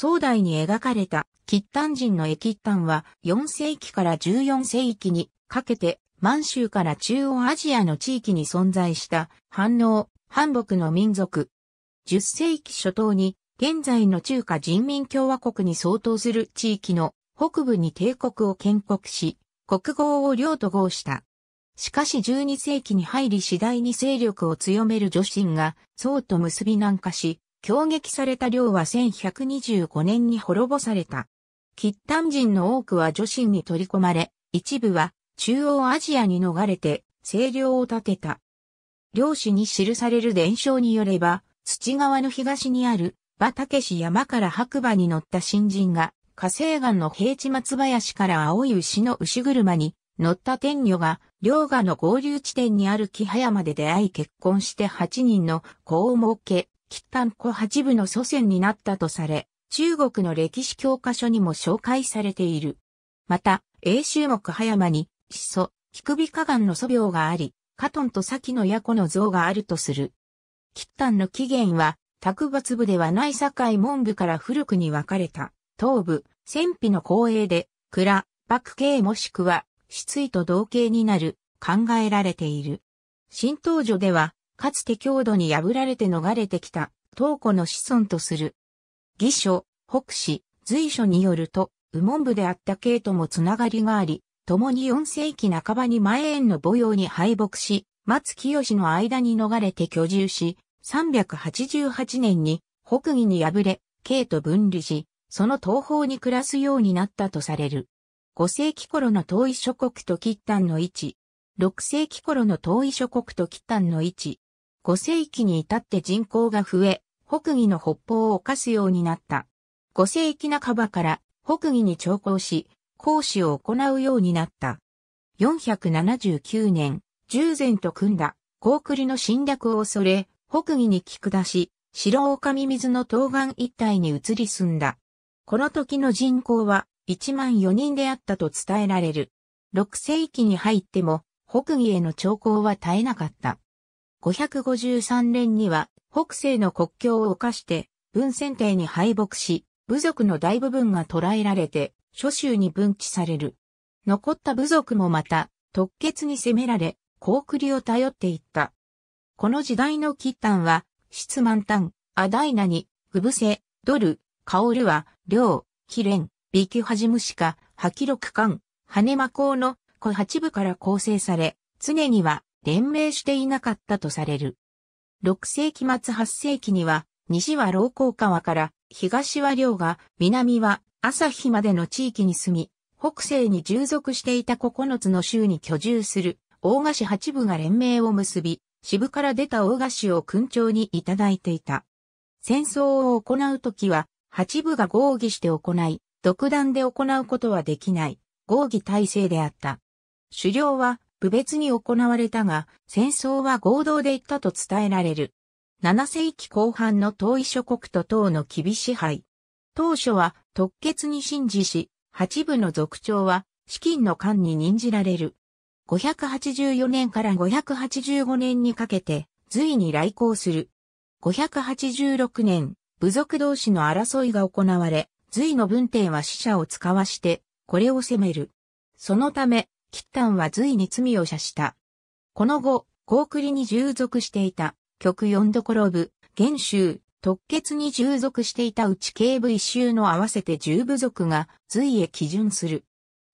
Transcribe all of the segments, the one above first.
壮大に描かれた、吉丹人の駅丹は4世紀から14世紀にかけて満州から中央アジアの地域に存在した反応、反北の民族。10世紀初頭に現在の中華人民共和国に相当する地域の北部に帝国を建国し、国号を領と号した。しかし12世紀に入り次第に勢力を強める女神が宋と結び南下し、強撃された領は1125年に滅ぼされた。喫丹人の多くは女神に取り込まれ、一部は中央アジアに逃れて清涼を立てた。領主に記される伝承によれば、土川の東にある馬竹市山から白馬に乗った新人が、火星岩の平地松林から青い牛の牛車に乗った天女が、両河の合流地点にある木早まで出会い結婚して8人の子を設け、喫丹古八部の祖先になったとされ、中国の歴史教科書にも紹介されている。また、英州木葉山に、始祖、木首河岸の祖廟があり、カトンと先のヤコの像があるとする。喫丹の起源は、卓抜部ではない境門部から古くに分かれた、東部、戦費の公営で、蔵、幕系もしくは、失意と同型になる、考えられている。新東女では、かつて強度に破られて逃れてきた、東湖の子孫とする。義書、北史、随書によると、右門部であった慶ともつながりがあり、共に4世紀半ばに前縁の母用に敗北し、松清の間に逃れて居住し、388年に北義に敗れ、慶と分離し、その東方に暮らすようになったとされる。5世紀頃の遠い諸国と吉丹の位置。6世紀頃の遠い諸国と吉端の位置。5世紀に至って人口が増え、北魏の北方を犯すようになった。5世紀半ばから北魏に調校し、講師を行うようになった。479年、従前と組んだ、高栗の侵略を恐れ、北魏に聞く出し、白狼水の東岸一帯に移り住んだ。この時の人口は1万4人であったと伝えられる。6世紀に入っても北魏への調候は絶えなかった。553年には北西の国境を犯して文宣帝に敗北し、部族の大部分が捕らえられて諸州に分岐される。残った部族もまた突血に攻められ、高栗を頼っていった。この時代のキッタンは、質満タン、アダイナに、グブセ、ドル、カオルは、リョウ、キレン、ビキハジムシカ、ハキロクカン、ハネマコウの、小八部から構成され、常には、連盟していなかったとされる。6世紀末8世紀には、西は老公川から東は両が、南は朝日までの地域に住み、北西に従属していた9つの州に居住する大賀市8部が連盟を結び、支部から出た大賀市を勲長にいただいていた。戦争を行うときは、8部が合議して行い、独断で行うことはできない、合議体制であった。狩猟は部別に行われたが、戦争は合同で行ったと伝えられる。7世紀後半の遠い諸国と党の厳し配。当初は特決に信じし、八部の族長は資金の官に任じられる。584年から585年にかけて隋に来航する。586年、部族同士の争いが行われ、隋の文帝は死者を使わして、これを攻める。そのため、キッタンは隋に罪を射した。この後、高栗に従属していた、極四所部、元州、特決に従属していた内警部一州の合わせて十部族が隋へ基準する。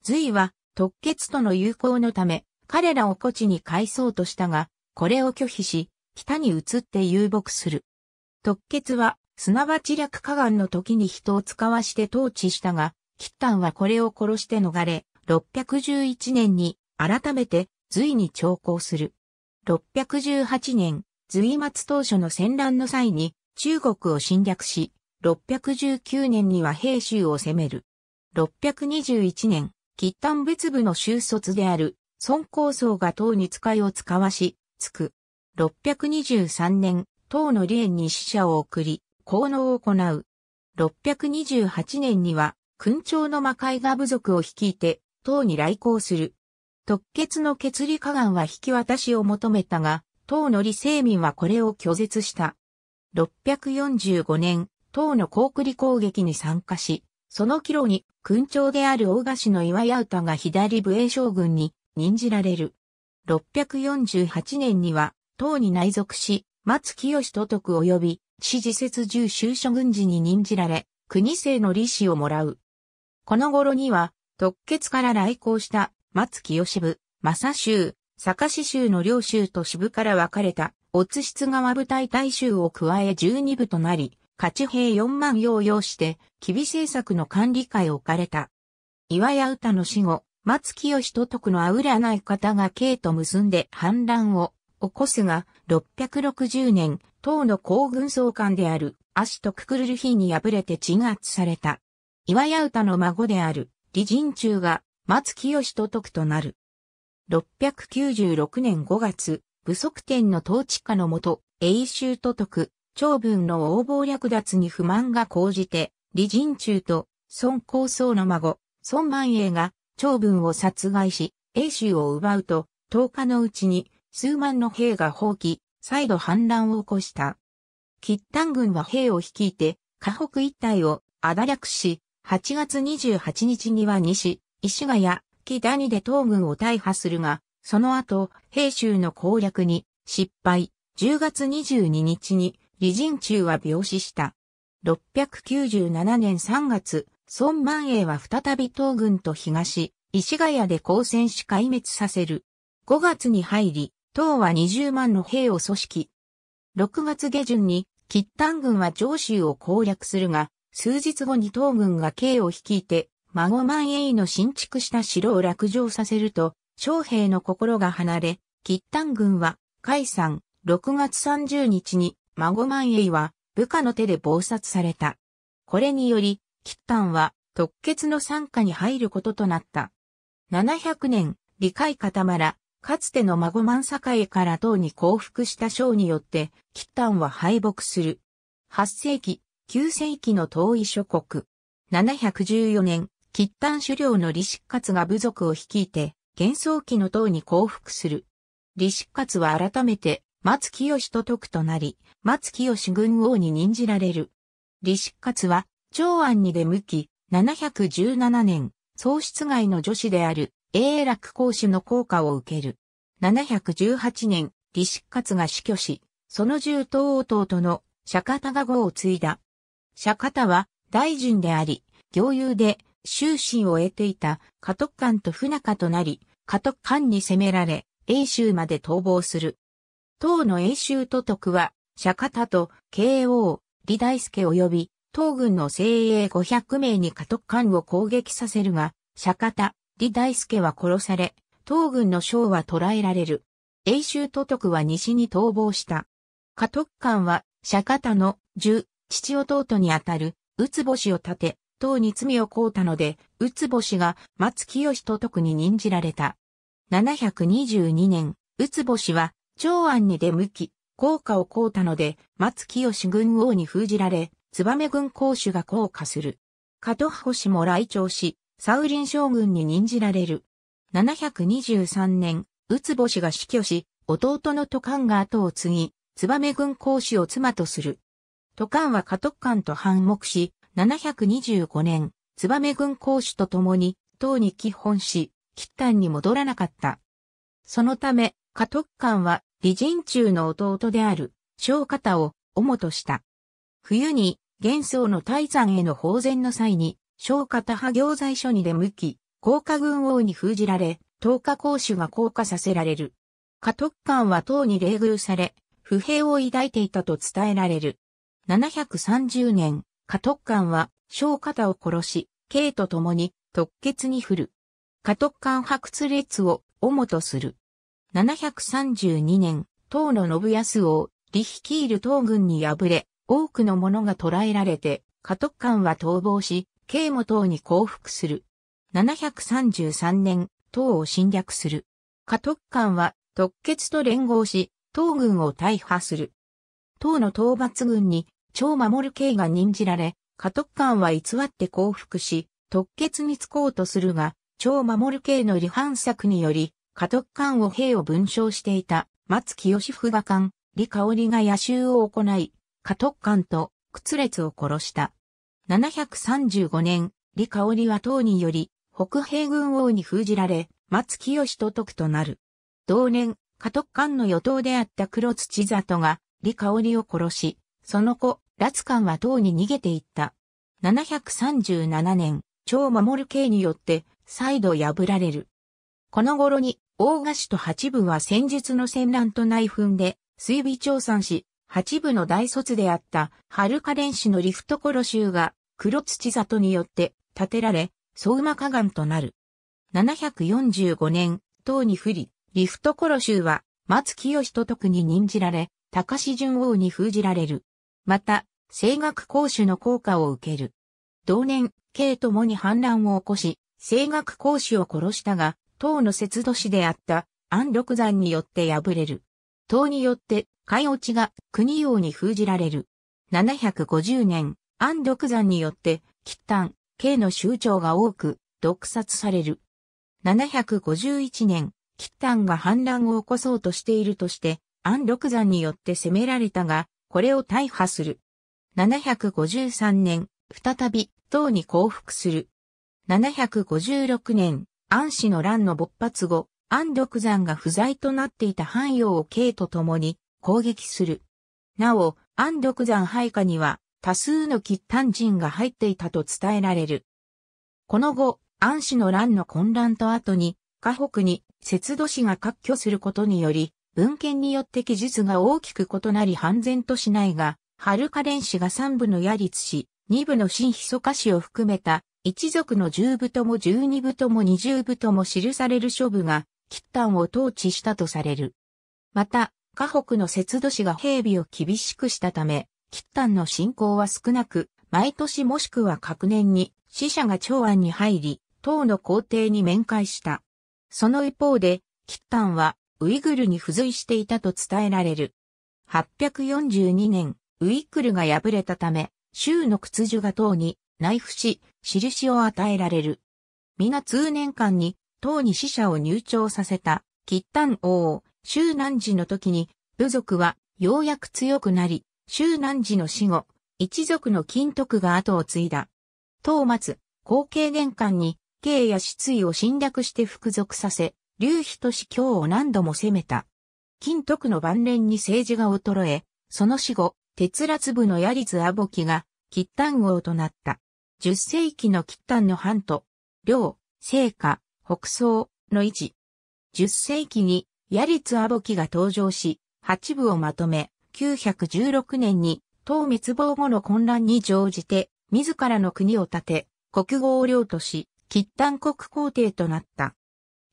隋は特決との友好のため、彼らを古地に返そうとしたが、これを拒否し、北に移って遊牧する。特決は、すなわち略河岸の時に人を使わして統治したが、キッタンはこれを殺して逃れ、611年に改めて隋に徴行する。618年、隋末当初の戦乱の際に中国を侵略し、619年には平州を攻める。621年、吉丹別部の収卒である孫高僧が唐に使いを使わし、つく。623年、唐の霊に死者を送り、功能を行う。628年には、勲朝の魔界が部族を率いて、党に来航する。特決の決理下岸は引き渡しを求めたが、党の李世民はこれを拒絶した。645年、党の高栗攻撃に参加し、その帰路に、勲長である大賀氏の岩屋歌が左武衛将軍に任じられる。648年には、党に内属し、松清都督及び、支自説住州所軍事に任じられ、国政の利子をもらう。この頃には、特決から来航した松清支部、正州、坂市州の両州と支部から分かれた、オツ室川部隊大衆を加え12部となり、勝ち兵4万を要して、吉備政策の管理下へ置かれた。岩屋歌の死後、松清と徳のあうらない方が刑と結んで反乱を起こすが、660年、唐の皇軍総監である、足とくくるる日に敗れて鎮圧された。岩屋歌の孫である、李人中が松清と徳となる。696年5月、武則天の統治下のもと、永州都督、長文の横暴略奪に不満が高じて、李人中と孫高僧の孫、孫万栄が長文を殺害し、永州を奪うと、10日のうちに数万の兵が放棄、再度反乱を起こした。吉丹軍は兵を率いて、河北一帯をあだ略し、8月28日には西、石ヶ谷、木谷で東軍を大破するが、その後、兵州の攻略に失敗。10月22日に、李人中は病死した。697年3月、孫万栄は再び東軍と東、石ヶ谷で交戦し壊滅させる。5月に入り、党は20万の兵を組織。6月下旬に、吉丹軍は上州を攻略するが、数日後に東軍が慶を率いて、孫万栄の新築した城を落城させると、将兵の心が離れ、吉丹軍は、解散、6月30日に、孫万栄は、部下の手で暴殺された。これにより、吉丹は、特決の参加に入ることとなった。700年、理解固まら、かつての孫万栄から党に降伏した将によって、吉丹は敗北する。8世紀、9世紀の遠い諸国。714年、喫丹狩猟の李執活が部族を率いて、幻想期の塔に降伏する。李執活は改めて、松清と徳となり、松清軍王に任じられる。李執活は、長安に出向き、717年、喪失外の女子である、永楽公主の効果を受ける。718年、李執活が死去し、その重党王党との釈迦賀号を継いだ釈迦は大臣であり、行友で終身を得ていた家督官と不仲となり、家督官に攻められ、英州まで逃亡する。唐の英州都督は、釈迦田と慶応、李大輔及び、唐軍の精鋭500名に家督官を攻撃させるが、釈迦田、李大輔は殺され、唐軍の将は捕らえられる。英州都督は西に逃亡した。家督官は、釈迦田の十父弟にあたる、うつぼしを立て、党に罪を凍ったので、うつぼしが松清と特に任じられた。722年、うつぼしは、長安に出向き、効果を凍ったので、松清軍王に封じられ、燕軍公主が降下する。加藤星も来朝し、サウリン将軍に任じられる。723年、うつぼしが死去し、弟のトカンが後を継ぎ、燕軍公主を妻とする。都官は家督官と反目し、725年、燕軍公主と共に、党に基本し、吉丹に戻らなかった。そのため、家督官は、李人中の弟である、小方を、主とした。冬に、元宗の大山への訪前の際に、小方派行在所に出向き、高家軍王に封じられ、東下公主が降下させられる。家督官は党に礼遇され、不平を抱いていたと伝えられる。730年、家督官は、小方を殺し、慶と共に、特決に振る。家督官白鶴列を、主とする。732年、唐の信康王、李率いる唐軍に敗れ、多くの者が捕らえられて、家督官は逃亡し、慶も唐に降伏する。733年、唐を侵略する。家督官は、特決と連合し、唐軍を大破する。唐の討伐軍に超守刑が任じられ、家督官は偽って降伏し、特決につこうとするが、超守刑の離反策により、家督官を兵を分章していた松清夫が官、李香織が野襲を行い、家督官と屈列を殺した。735年、李香織は党により、北平軍王に封じられ、松清と徳となる。同年、家督官の与党であった黒土里が、李香織を殺し、その子、ラツカンは唐に逃げていった。737年、超守る刑によって再度破られる。この頃に、大賀氏と八部は戦術の戦乱と内紛で、水尾長三氏、八部の大卒であった、春花蓮氏のリフトコロ州が、黒土里によって建てられ、相馬河岸となる。745年、唐に不利、リフトコロ州は、松清人徳に任じられ、高志順王に封じられる。また、声楽講習の効果を受ける。同年、慶ともに反乱を起こし、声楽講師を殺したが、唐の節度師であった安禄山によって敗れる。唐によって、海落ちが国王に封じられる。750年、安禄山によって、吉丹、慶の宗長が多く、毒殺される。751年、吉丹が反乱を起こそうとしているとして、安禄山によって攻められたが、これを大破する。753年、再び、唐に降伏する。756年、安氏の乱の勃発後、安独山が不在となっていた汎用を慶と共に攻撃する。なお、安独山配下には多数の吉丹人が入っていたと伝えられる。この後、安氏の乱の混乱と後に、河北に節度氏が割拠することにより、文献によって記述が大きく異なり半然としないが、春カ蓮氏が三部のヤリツ氏、二部の新ヒソカ氏を含めた、一族の十部とも十二部とも二十部とも記される諸部が、吉丹を統治したとされる。また、河北の節度氏が兵備を厳しくしたため、吉丹の信仰は少なく、毎年もしくは各年に死者が長安に入り、唐の皇帝に面会した。その一方で、吉丹はウイグルに付随していたと伝えられる。842年、ウイグルが敗れたため、州の屈辱が党に内布し、印を与えられる。皆通年間に党に死者を入庁させた、吉丹王、州南寺の時に、部族はようやく強くなり、州南寺の死後、一族の金徳が後を継いだ。唐末、後継年間に、刑や失意を侵略して服属させ、劉飛と司教を何度も攻めた。金徳の晩年に政治が衰え、その死後、鉄ら粒のツアボキが、吉丹王となった。十世紀の吉丹の藩と、両、聖火、北宋の位置。十世紀に、ツアボキが登場し、八部をまとめ、916年に、党滅亡後の混乱に乗じて、自らの国を建て、国号を領とし、吉丹国皇帝となった。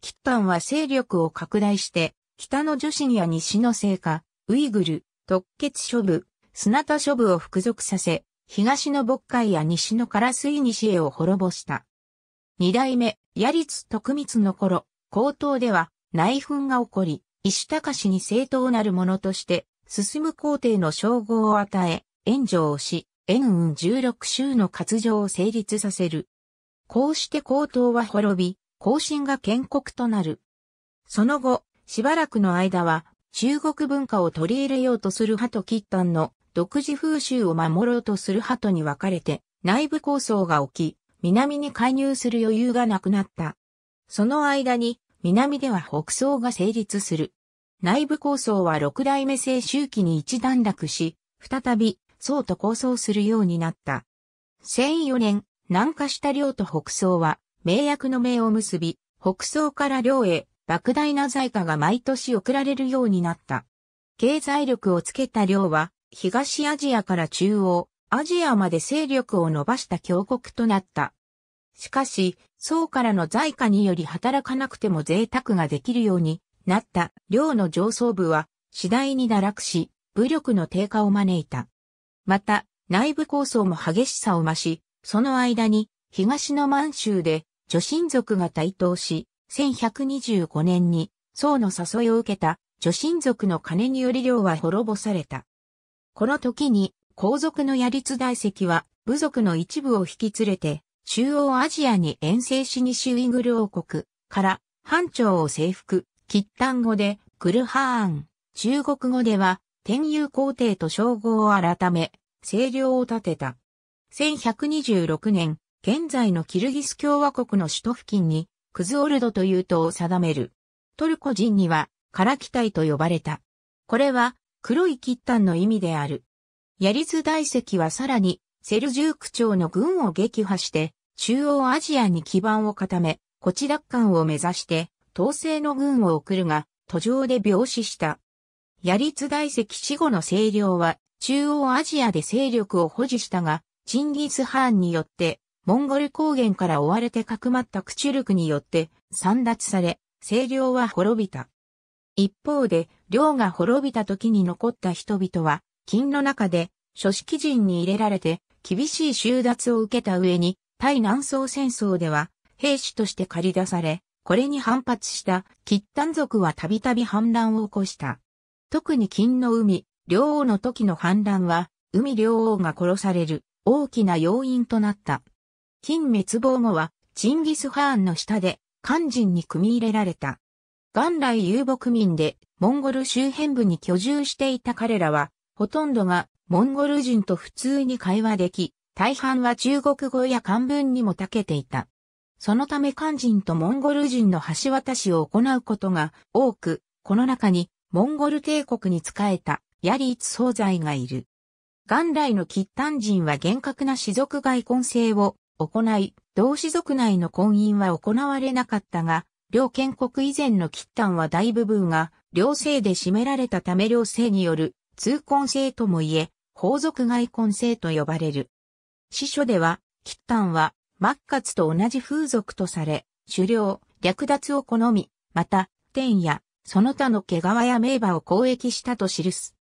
キッタンは勢力を拡大して、北の女子や西の聖火、ウイグル、特決処分、砂田処分を服属させ、東の渤海や西のカラスイ西へを滅ぼした。二代目、ヤリツ徳光の頃、高等では内紛が起こり、石高氏に正当なるものとして、進む皇帝の称号を与え、援助をし、援運16州の割譲を成立させる。こうして高等は滅び、更新が建国となる。その後、しばらくの間は、中国文化を取り入れようとする派と吉端の独自風習を守ろうとする派とに分かれて、内部構想が起き、南に介入する余裕がなくなった。その間に、南では北宋が成立する。内部構想は六代目制周期に一段落し、再び、宋と構想するようになった。1004年、南下した領と北宋は、名役の名を結び、北宋から領へ、莫大な財貨が毎年送られるようになった。経済力をつけた領は、東アジアから中央、アジアまで勢力を伸ばした強国となった。しかし、宋からの財貨により働かなくても贅沢ができるようになった領の上層部は次第に堕落し、武力の低下を招いた。また、内部抗争も激しさを増し、その間に東の満州で女神族が台頭し、1125年に宋の誘いを受けた女神族の金により領は滅ぼされた。この時に皇族の槍立大石は部族の一部を引き連れて中央アジアに遠征し西ウイグル王国から藩長を征服、喫丹語でグルハーン、中国語では天佑皇帝と称号を改め、清涼を立てた。1126年、現在のキルギス共和国の首都付近に、クズオルドという党を定める。トルコ人には、カラキタイと呼ばれた。これは、黒いキッタンの意味である。ヤリズ大石はさらに、セルジューク朝の軍を撃破して、中央アジアに基盤を固め、コチ奪還を目指して、統制の軍を送るが、途上で病死した。ヤリツ大石死後の勢量は、中央アジアで勢力を保持したが、チンギス・ハーンによってモンゴル高原から追われてかくまったクチュルクによって散奪され、清涼は滅びた。一方で、領が滅びた時に残った人々は、金の中で、諸式人に入れられて、厳しい収奪を受けた上に、対南宋戦争では、兵士として駆り出され、これに反発した、キッタン族はたびたび反乱を起こした。特に金の海、両王の時の反乱は、海両王が殺される、大きな要因となった。金滅亡後は、チンギス・ハーンの下で、漢人に組み入れられた。元来遊牧民で、モンゴル周辺部に居住していた彼らは、ほとんどが、モンゴル人と普通に会話でき、大半は中国語や漢文にも長けていた。そのため漢人とモンゴル人の橋渡しを行うことが多く、この中にモンゴル帝国に仕えたヤリーツ総在がいる。元来の吉丹人は厳格な士族外婚制を行い、同士族内の婚姻は行われなかったが、両建国以前の喫炭は大部分が、両生で占められたため両生による、通婚制ともいえ、皇族外婚制と呼ばれる。司書では、喫炭は、末活と同じ風俗とされ、狩猟、略奪を好み、また、天や、その他の毛皮や名馬を交易したと記す。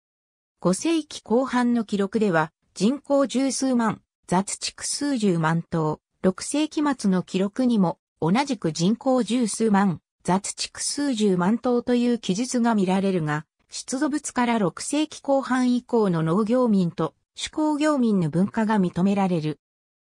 5世紀後半の記録では、人口十数万、雑畜数十万頭、6世紀末の記録にも、同じく人口十数万、雑畜数十万頭という記述が見られるが、出土物から6世紀後半以降の農業民と手工業民の文化が認められる。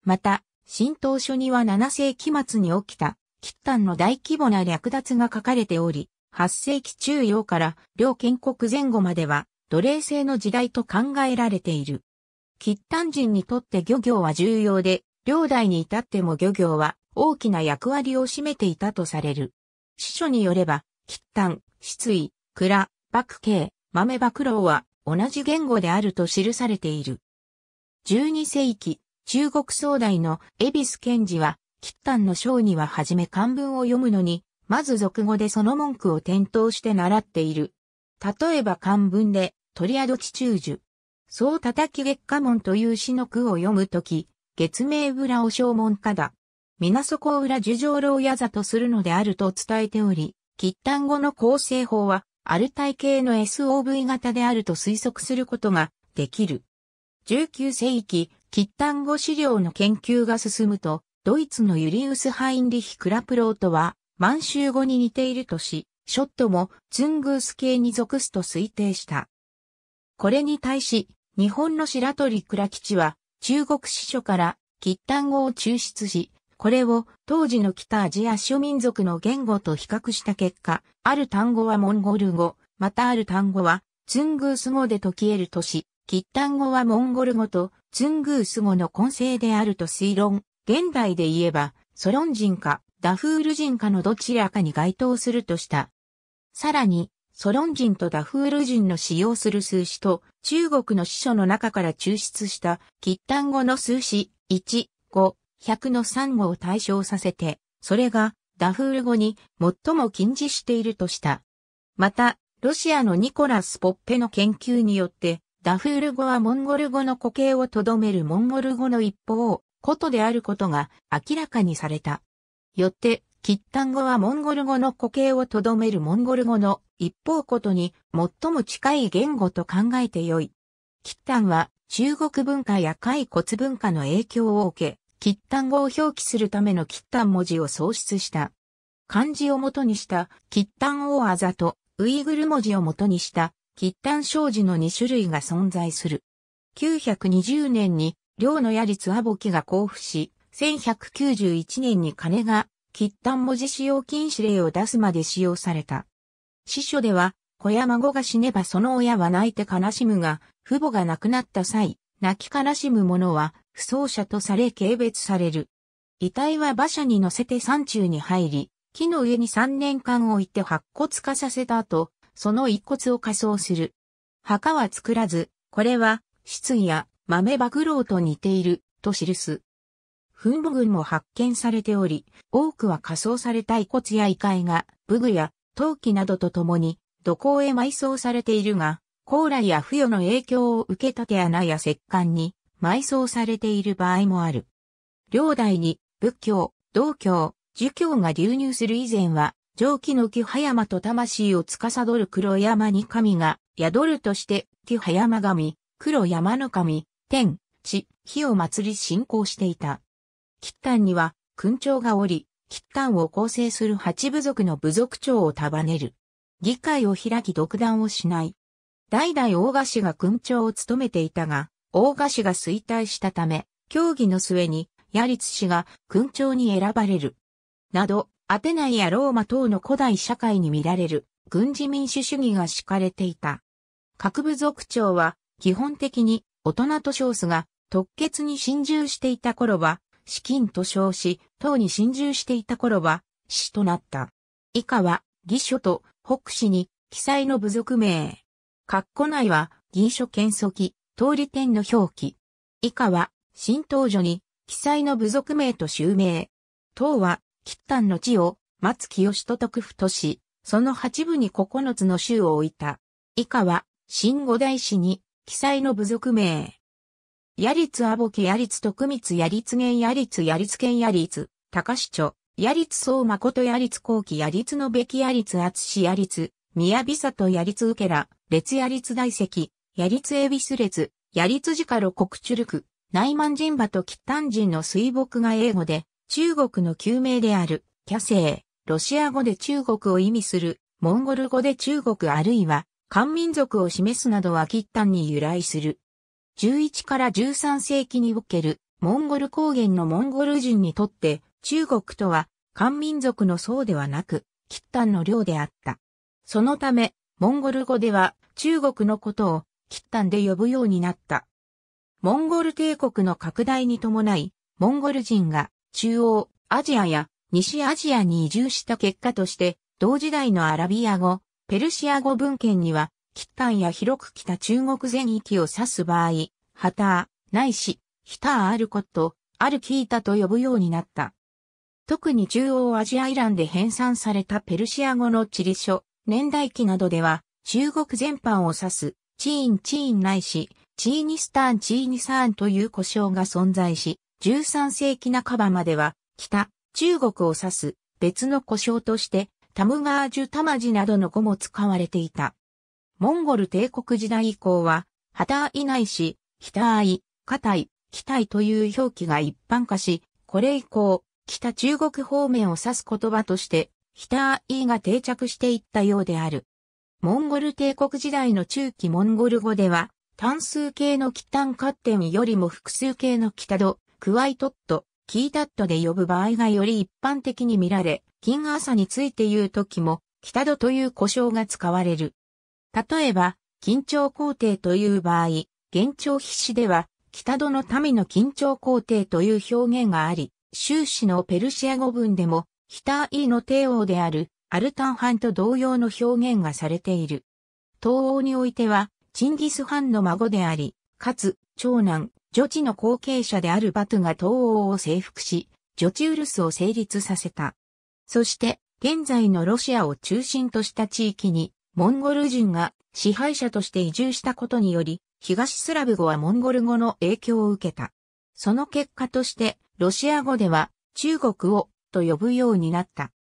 また、新島書には7世紀末に起きた、喫炭の大規模な略奪が書かれており、8世紀中央から両建国前後までは奴隷制の時代と考えられている。喫丹人にとって漁業は重要で、領代に至っても漁業は大きな役割を占めていたとされる。司書によれば、喫丹、失意、蔵、幕慶、豆幕老は同じ言語であると記されている。12世紀、中国総代の恵比寿賢治は、喫丹の章にははじめ漢文を読むのに、まず俗語でその文句を転倒して習っている。例えば漢文で、鳥宿地中樹、そう叩き月下門という詩の句を読むとき、月明裏を正門下だ。皆底裏樹上牢屋座とするのであると伝えており、喫単語の構成法は、アルタイ系の SOV 型であると推測することができる。19世紀、喫単語資料の研究が進むと、ドイツのユリウス・ハインリヒ・クラプロートは、満州語に似ているとし、ショットもツングース系に属すと推定した。これに対し、日本の白鳥倉吉は中国司書から吉丹語を抽出し、これを当時の北アジア諸民族の言語と比較した結果、ある単語はモンゴル語、またある単語はツングース語で解き得るとし、吉丹語はモンゴル語とツングース語の混成であると推論。現代で言えば、ソロン人かダフール人かのどちらかに該当するとした。さらに、ソロン人とダフール人の使用する数詞と、中国の司書の中から抽出した、喫単語の数詞、1、5、100の3語を対象させて、それが、ダフール語に最も近似しているとした。また、ロシアのニコラス・ポッペの研究によって、ダフール語はモンゴル語の固形をとどめるモンゴル語の一方、ことであることが明らかにされた。よって、キッタン語はモンゴル語の固形をとどめるモンゴル語の一方ことに最も近い言語と考えてよい。キッタンは中国文化や海骨文化の影響を受け、キッタン語を表記するためのキッタン文字を創出した。漢字を元にしたキッタン王あざとウイグル文字を元にしたキッタン障子の2種類が存在する。920年に、領の矢りアボキが交付し、1191年に金が喫炭文字使用禁止令を出すまで使用された。司書では、子や孫が死ねばその親は泣いて悲しむが、父母が亡くなった際、泣き悲しむ者は、不走者とされ軽蔑される。遺体は馬車に乗せて山中に入り、木の上に3年間置いて白骨化させた後、その遺骨を仮装する。墓は作らず、これは、意や豆馬露と似ている、と記す。墳墓群も発見されており、多くは仮装された遺骨や遺骸が、武具や陶器などとともに、土工へ埋葬されているが、高麗や不与の影響を受けた手穴や石棺に埋葬されている場合もある。両代に仏教、道教、儒教が流入する以前は、上記の木葉山と魂を司る黒山に神が宿るとして木葉山神、黒山の神、天、地、火を祭り信仰していた。吉丹には、勲長がおり、吉丹を構成する八部族の部族長を束ねる。議会を開き独断をしない。代々大賀氏が勲長を務めていたが、大賀氏が衰退したため、協議の末に、ヤリツ氏が勲長に選ばれる。など、アテナイやローマ等の古代社会に見られる軍事民主主義が敷かれていた。各部族長は基本的に大人と少数が特決に侵入していた頃は資金と称し、党に侵入していた頃は、死となった。以下は、義書と北氏に記載の部族名。括弧内は、義書検査機、通り点の表記。以下は、新東所に記載の部族名と襲名。党は、吉丹の地を、松清と徳府とし、その八部に九つの州を置いた。以下は、新五大氏に記載の部族名。ヤリツアボケヤリツりつヤリツけヤリツヤリツしヤリツ、りつそヤリツとやヤリツうきヤリツのべきヤリツやりヤリツ、びさとヤリツうけら、列ヤリツ大石、ヤリツエビス列、ヤリツ直路国中力、内満人馬と吉丹人の水墨が英語で、中国の旧名である、キャセイ、ロシア語で中国を意味する、モンゴル語で中国あるいは、漢民族を示すなどは吉丹に由来する。11から13世紀におけるモンゴル高原のモンゴル人にとって中国とは漢民族の層ではなく、喫炭の量であった。そのため、モンゴル語では中国のことを喫丹で呼ぶようになった。モンゴル帝国の拡大に伴い、モンゴル人が中央アジアや西アジアに移住した結果として、同時代のアラビア語、ペルシア語文献には北端や広く北中国全域を指す場合、ハター、ないし、ヒターアルコット、アキータと呼ぶようになった。特に中央アジアイランで編纂されたペルシア語の地理書、年代記などでは、中国全般を指す、チーンチーンないし、チーニスターンチーニサーンという呼称が存在し、13世紀半ばまでは、北、中国を指す、別の呼称として、タムガージュタマジなどの語も使われていた。モンゴル帝国時代以降は、旗いないし、ヒターい、カタという表記が一般化し、これ以降、北中国方面を指す言葉として、北ターが定着していったようである。モンゴル帝国時代の中期モンゴル語では、単数形のキタンカッテンよりも複数形の北タクワイトット、キータットで呼ぶ場合がより一般的に見られ、金朝について言う時も、北タという呼称が使われる。例えば、緊張皇帝という場合、現状必死では、北戸の民の緊張皇帝という表現があり、終始のペルシア語文でも、北イーイの帝王であるアルタンハンと同様の表現がされている。東欧においては、チンギスハンの孫であり、かつ、長男、女地の後継者であるバトが東欧を征服し、女地ウルスを成立させた。そして、現在のロシアを中心とした地域に、モンゴル人が支配者として移住したことにより、東スラブ語はモンゴル語の影響を受けた。その結果として、ロシア語では中国をと呼ぶようになった。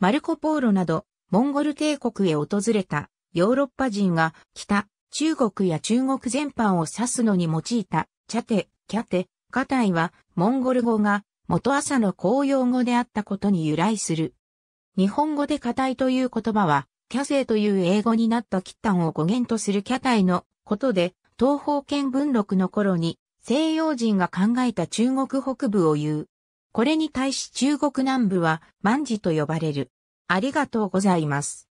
マルコ・ポーロなど、モンゴル帝国へ訪れたヨーロッパ人が北、中国や中国全般を指すのに用いた、チャテ、キャテ、カタイは、モンゴル語が元朝の公用語であったことに由来する。日本語でカタイという言葉は、キャセイという英語になったキッタンを語源とするキャタイのことで、東方見文録の頃に西洋人が考えた中国北部を言う。これに対し中国南部は万事と呼ばれる。ありがとうございます。